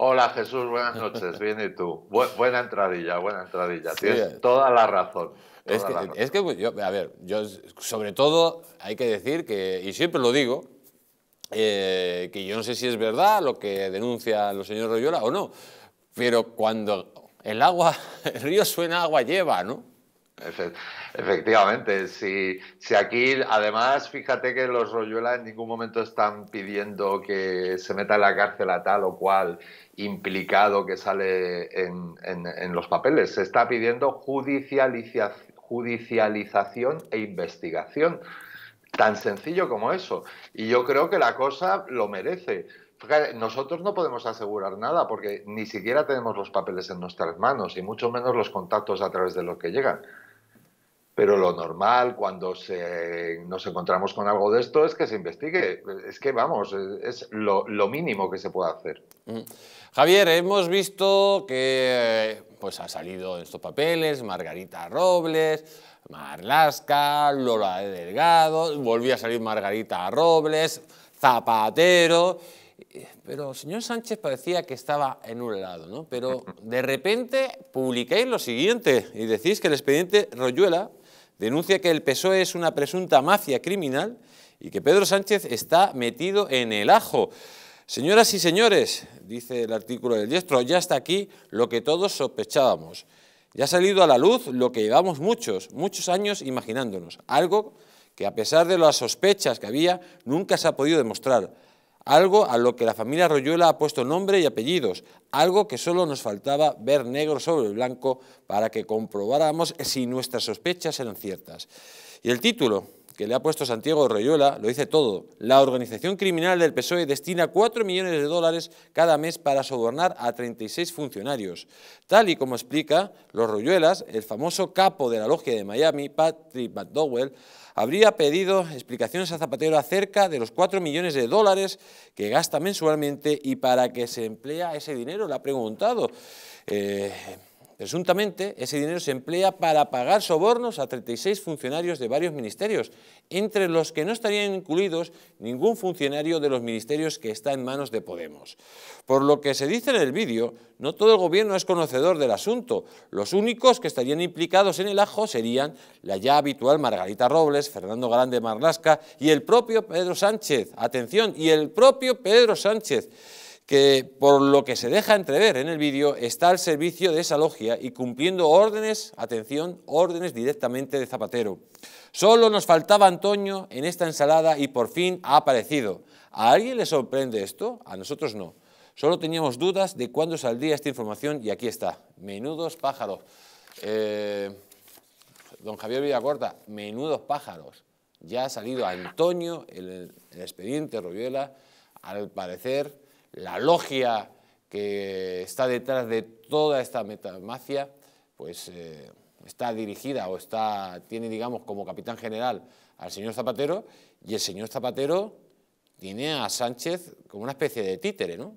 Hola Jesús, buenas noches, bien y tú. buena entradilla, buena entradilla. Tienes toda la razón. es que, a ver, yo sobre todo hay que decir que, y siempre lo digo, eh, que yo no sé si es verdad lo que denuncia el señor Royola o no, pero cuando el agua, el río suena agua lleva, ¿no? Efectivamente, si, si, aquí, además, fíjate que los Royuela en ningún momento están pidiendo que se meta en la cárcel a tal o cual implicado que sale en, los papeles, se está pidiendo judicialización e investigación, tan sencillo como eso. Y yo creo que la cosa lo merece nosotros no podemos asegurar nada porque ni siquiera tenemos los papeles en nuestras manos y mucho menos los contactos a través de los que llegan pero lo normal cuando nos encontramos con algo de esto es que se investigue. Es que, vamos, es lo, mínimo que se puede hacer. Mm. Javier, hemos visto que eh, pues, ha salido en estos papeles Margarita Robles, Marlasca, Lola de Delgado, volvía a salir Margarita Robles, Zapatero... Eh, pero el señor Sánchez parecía que estaba en un lado, ¿no? Pero de repente publicáis lo siguiente y decís que el expediente Royuela Denuncia que el PSOE es una presunta mafia criminal y que Pedro Sánchez está metido en el ajo. Señoras y señores, dice el artículo del diestro, ya está aquí lo que todos sospechábamos. Ya ha salido a la luz lo que llevamos muchos, muchos años imaginándonos. Algo que a pesar de las sospechas que había, nunca se ha podido demostrar algo a lo que la familia Royuela ha puesto nombre y apellidos, algo que solo nos faltaba ver negro sobre blanco para que comprobáramos si nuestras sospechas eran ciertas. Y el título, que le ha puesto Santiago Royuela lo dice todo. La organización criminal del PSOE destina 4 millones de dólares cada mes para sobornar a 36 funcionarios. Tal y como explica los Royuelas, el famoso capo de la logia de Miami, Patrick McDowell, habría pedido explicaciones a Zapatero acerca de los 4 millones de dólares que gasta mensualmente y para qué se emplea ese dinero, le ha preguntado. Eh, Presuntamente, ese dinero se emplea para pagar sobornos a 36 funcionarios de varios ministerios, entre los que no estarían incluidos ningún funcionario de los ministerios que está en manos de Podemos. Por lo que se dice en el vídeo, no todo el gobierno es conocedor del asunto. Los únicos que estarían implicados en el ajo serían la ya habitual Margarita Robles, Fernando Grande Marlasca y el propio Pedro Sánchez. Atención, y el propio Pedro Sánchez que por lo que se deja entrever en el vídeo está al servicio de esa logia y cumpliendo órdenes, atención, órdenes directamente de Zapatero. Solo nos faltaba Antonio en esta ensalada y por fin ha aparecido. ¿A alguien le sorprende esto? A nosotros no. Solo teníamos dudas de cuándo saldría esta información y aquí está. Menudos pájaros. Eh, don Javier Villacorta, menudos pájaros. Ya ha salido Antonio, el, el expediente Royuela, al parecer la logia que está detrás de toda esta metamafia pues eh, está dirigida o está, tiene, digamos, como capitán general al señor Zapatero, y el señor Zapatero tiene a Sánchez como una especie de títere, ¿no?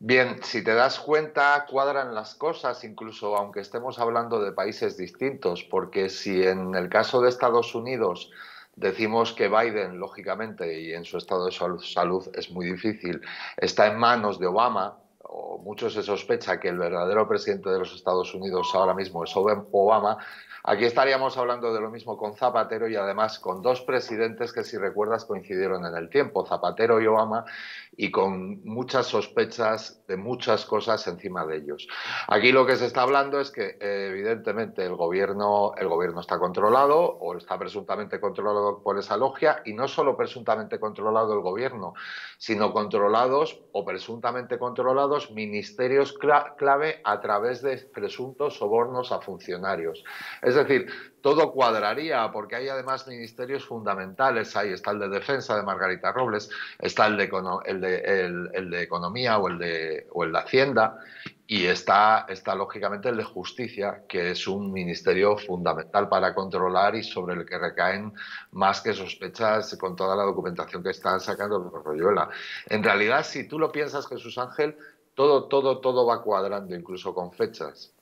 Bien, si te das cuenta, cuadran las cosas, incluso aunque estemos hablando de países distintos, porque si en el caso de Estados Unidos Decimos que Biden, lógicamente, y en su estado de salud es muy difícil, está en manos de Obama, o mucho se sospecha que el verdadero presidente de los Estados Unidos ahora mismo es Obama, aquí estaríamos hablando de lo mismo con Zapatero y además con dos presidentes que si recuerdas coincidieron en el tiempo, Zapatero y Obama, y con muchas sospechas de muchas cosas encima de ellos. Aquí lo que se está hablando es que evidentemente el gobierno, el gobierno está controlado o está presuntamente controlado por esa logia y no solo presuntamente controlado el gobierno, sino controlados o presuntamente controlados ministerios clave a través de presuntos sobornos a funcionarios. Es decir, todo cuadraría, porque hay además ministerios fundamentales. Ahí está el de Defensa de Margarita Robles, está el de, Economía o el de, el de Hacienda, y está, está lógicamente el de Justicia, que es un ministerio fundamental para controlar y sobre el que recaen más que sospechas con toda la documentación que están sacando Royuela. En realidad, si tú lo piensas, Jesús Ángel, todo, todo, todo va cuadrando, incluso con fechas.